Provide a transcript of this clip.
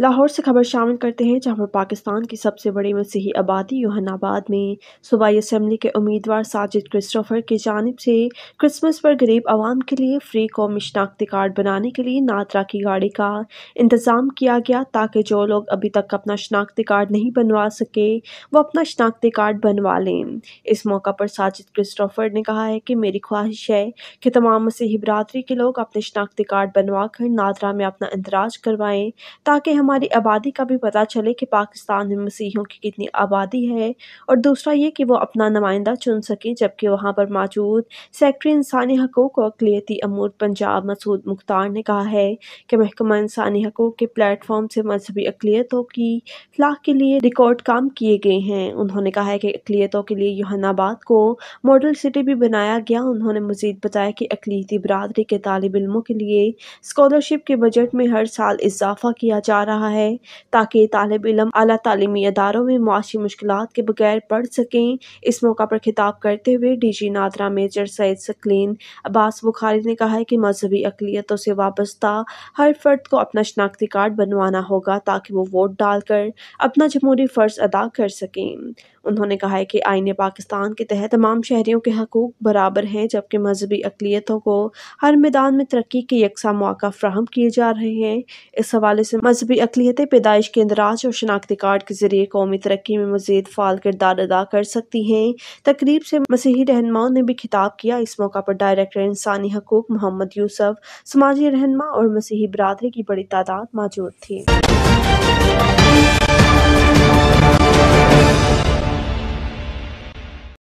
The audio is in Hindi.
लाहौर से खबर शामिल करते हैं जहां पर पाकिस्तान की सबसे बड़ी मसीही आबादी योहनाबाद में सूबाई असम्बली के उम्मीदवार साजिद क्रिस्टोफर की जानब से क्रिसमस पर गरीब आवाम के लिए फ्री कौम शनाख्ती कार्ड बनाने के लिए नादरा की गाड़ी का इंतज़ाम किया गया ताकि जो लोग अभी तक अपना शनाख्ती कार्ड नहीं बनवा सके वो अपना शनाख्ती कार्ड बनवा लें इस मौका पर साजिद क्रिस्टोफर ने कहा है कि मेरी ख्वाहिश है कि तमाम मसीही बरदरी के लोग अपने शनाख्ती कार्ड बनवा कर नादरा में अपना इंदराज करवाएं ताकि हमारी आबादी का भी पता चले कि पाकिस्तान में मसीहों की कितनी आबादी है और दूसरा ये कि वो अपना नुमाइंदा चुन सकें जबकि वहाँ पर मौजूद सेक्रेटरी इंसानी हकूक़ और अकलीती अमूर पंजाब मसूद मुख्तार ने कहा है कि महकमा इंसानी हकूक़ के प्लेटफॉर्म से मजहबी अकलीतों की फलाह के लिए रिकॉर्ड काम किए गए हैं उन्होंने कहा है कि अकलीतों के लिए यूहनाबाद को मॉडल सिटी भी बनाया गया उन्होंने मजीद बताया कि अकलीती बरदरी के तालब इलमों के लिए स्कॉलरशिप के बजट में हर साल इजाफा किया जा रहा रहा है ताकि तालब इलम अला तलीमी अदारों में मुआशी मुश्किल के बगैर पढ़ सकें इस मौका पर खिताब करते हुए D G NADRA major Syed Saqlain Abbas Bukhari ने कहा है कि मजहबी अकलीतों से वाबस्ता हर फर्द को अपना शनाख्ती कार्ड बनवाना होगा ताकि वो वोट डालकर अपना जमहूरी फ़र्ज अदा कर सकें उन्होंने कहा है कि आइन पाकिस्तान के तहत तमाम शहरीों के हकूक बराबर हैं जबकि मजहबी अकलीतों को हर मैदान में तरक्की के यकसा मौका फ्राहम किए जा रहे हैं इस हवाले से मजहबी अकलीत पैदाइश के अंदराज और शनाख्ती कार्ड के जरिए कौमी तरक्की में मजीद फाल किरदार अदा कर सकती हैं तकरीब से मसीही रहनमाओं ने भी खिताब किया इस मौका पर डायरेक्टर इंसानी हकूक मोहम्मद यूसफ समाजी रहनमा और मसीही बरदरी की बड़ी तादाद मौजूद थी